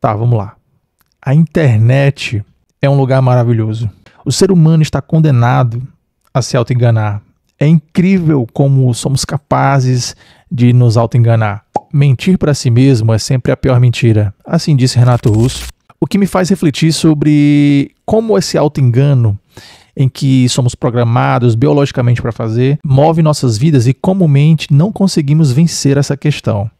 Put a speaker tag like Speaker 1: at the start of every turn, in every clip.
Speaker 1: Tá, vamos lá. A internet é um lugar maravilhoso. O ser humano está condenado a se autoenganar. É incrível como somos capazes de nos autoenganar. Mentir para si mesmo é sempre a pior mentira, assim disse Renato Russo. O que me faz refletir sobre como esse autoengano em que somos programados biologicamente para fazer move nossas vidas e comumente não conseguimos vencer essa questão.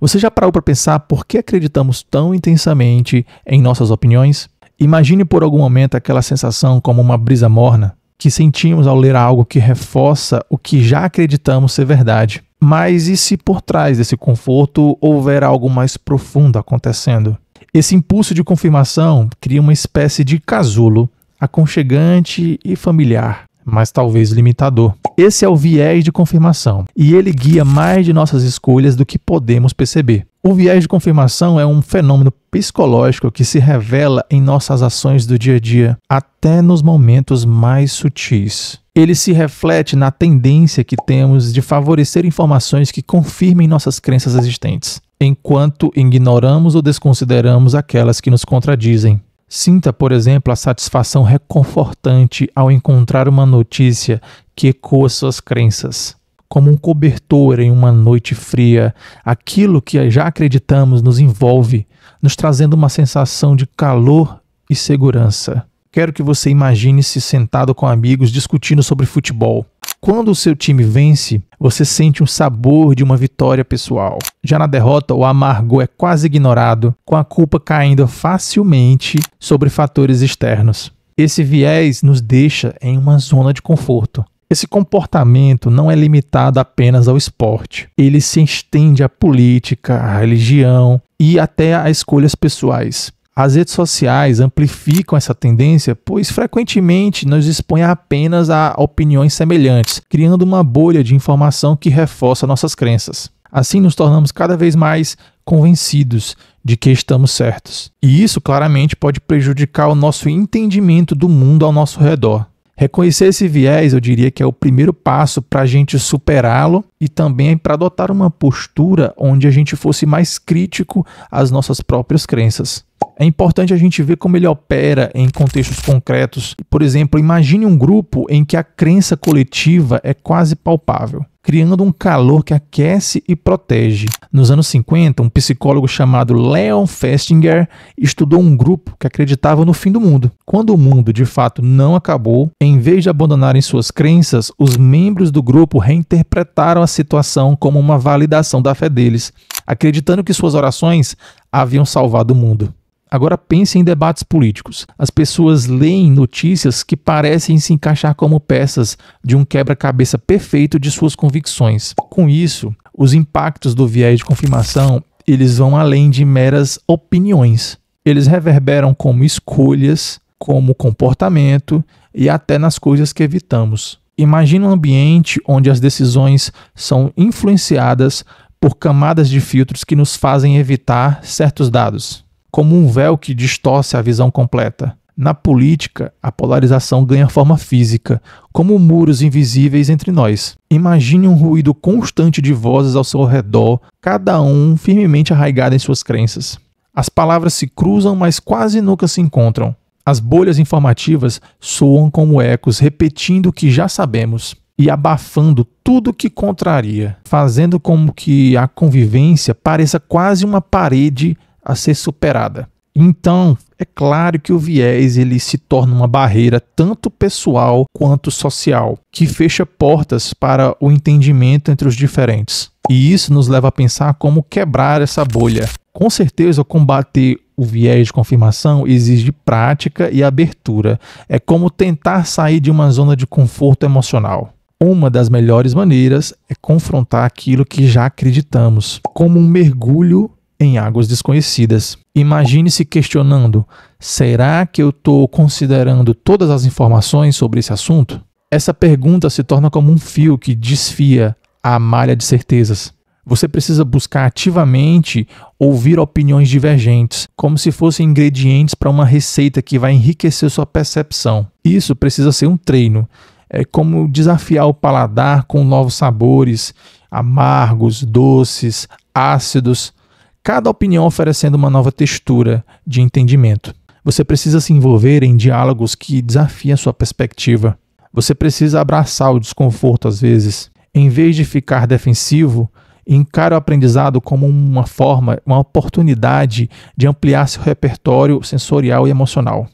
Speaker 1: Você já parou para pensar por que acreditamos tão intensamente em nossas opiniões? Imagine por algum momento aquela sensação como uma brisa morna que sentimos ao ler algo que reforça o que já acreditamos ser verdade. Mas e se por trás desse conforto houver algo mais profundo acontecendo? Esse impulso de confirmação cria uma espécie de casulo aconchegante e familiar, mas talvez limitador. Esse é o viés de confirmação, e ele guia mais de nossas escolhas do que podemos perceber. O viés de confirmação é um fenômeno psicológico que se revela em nossas ações do dia a dia, até nos momentos mais sutis. Ele se reflete na tendência que temos de favorecer informações que confirmem nossas crenças existentes, enquanto ignoramos ou desconsideramos aquelas que nos contradizem. Sinta, por exemplo, a satisfação reconfortante ao encontrar uma notícia que ecoa suas crenças. Como um cobertor em uma noite fria, aquilo que já acreditamos nos envolve, nos trazendo uma sensação de calor e segurança. Quero que você imagine-se sentado com amigos discutindo sobre futebol. Quando o seu time vence, você sente um sabor de uma vitória pessoal. Já na derrota, o amargo é quase ignorado, com a culpa caindo facilmente sobre fatores externos. Esse viés nos deixa em uma zona de conforto. Esse comportamento não é limitado apenas ao esporte. Ele se estende à política, à religião e até a escolhas pessoais. As redes sociais amplificam essa tendência, pois frequentemente nos expõe apenas a opiniões semelhantes, criando uma bolha de informação que reforça nossas crenças. Assim, nos tornamos cada vez mais convencidos de que estamos certos. E isso claramente pode prejudicar o nosso entendimento do mundo ao nosso redor. Reconhecer esse viés, eu diria que é o primeiro passo para a gente superá-lo e também para adotar uma postura onde a gente fosse mais crítico às nossas próprias crenças. É importante a gente ver como ele opera em contextos concretos. Por exemplo, imagine um grupo em que a crença coletiva é quase palpável criando um calor que aquece e protege. Nos anos 50, um psicólogo chamado Leon Festinger estudou um grupo que acreditava no fim do mundo. Quando o mundo de fato não acabou, em vez de abandonarem suas crenças, os membros do grupo reinterpretaram a situação como uma validação da fé deles, acreditando que suas orações haviam salvado o mundo. Agora pense em debates políticos. As pessoas leem notícias que parecem se encaixar como peças de um quebra-cabeça perfeito de suas convicções. Com isso, os impactos do viés de confirmação, eles vão além de meras opiniões. Eles reverberam como escolhas, como comportamento e até nas coisas que evitamos. Imagina um ambiente onde as decisões são influenciadas por camadas de filtros que nos fazem evitar certos dados como um véu que distorce a visão completa. Na política, a polarização ganha forma física, como muros invisíveis entre nós. Imagine um ruído constante de vozes ao seu redor, cada um firmemente arraigado em suas crenças. As palavras se cruzam, mas quase nunca se encontram. As bolhas informativas soam como ecos, repetindo o que já sabemos e abafando tudo que contraria, fazendo como que a convivência pareça quase uma parede a ser superada. Então, é claro que o viés ele se torna uma barreira tanto pessoal quanto social, que fecha portas para o entendimento entre os diferentes. E isso nos leva a pensar como quebrar essa bolha. Com certeza, combater o viés de confirmação exige prática e abertura. É como tentar sair de uma zona de conforto emocional. Uma das melhores maneiras é confrontar aquilo que já acreditamos, como um mergulho em águas desconhecidas. Imagine se questionando: será que eu estou considerando todas as informações sobre esse assunto? Essa pergunta se torna como um fio que desfia a malha de certezas. Você precisa buscar ativamente ouvir opiniões divergentes, como se fossem ingredientes para uma receita que vai enriquecer sua percepção. Isso precisa ser um treino. É como desafiar o paladar com novos sabores, amargos, doces, ácidos cada opinião oferecendo uma nova textura de entendimento. Você precisa se envolver em diálogos que desafiem a sua perspectiva. Você precisa abraçar o desconforto às vezes. Em vez de ficar defensivo, encara o aprendizado como uma forma, uma oportunidade de ampliar seu repertório sensorial e emocional.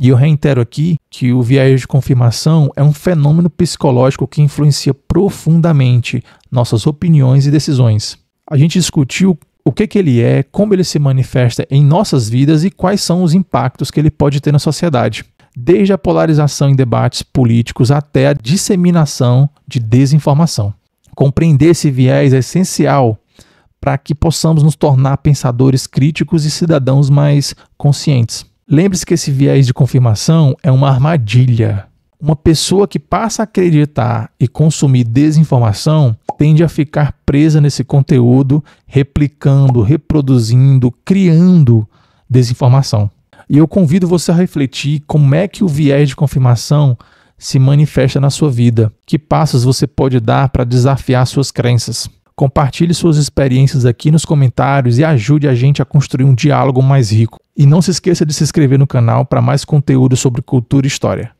Speaker 1: E eu reitero aqui que o viés de confirmação é um fenômeno psicológico que influencia profundamente nossas opiniões e decisões. A gente discutiu o que, que ele é, como ele se manifesta em nossas vidas e quais são os impactos que ele pode ter na sociedade desde a polarização em debates políticos até a disseminação de desinformação. Compreender esse viés é essencial para que possamos nos tornar pensadores críticos e cidadãos mais conscientes. Lembre-se que esse viés de confirmação é uma armadilha. Uma pessoa que passa a acreditar e consumir desinformação tende a ficar presa nesse conteúdo, replicando, reproduzindo, criando desinformação. E eu convido você a refletir como é que o viés de confirmação se manifesta na sua vida. Que passos você pode dar para desafiar suas crenças? Compartilhe suas experiências aqui nos comentários e ajude a gente a construir um diálogo mais rico. E não se esqueça de se inscrever no canal para mais conteúdo sobre cultura e história.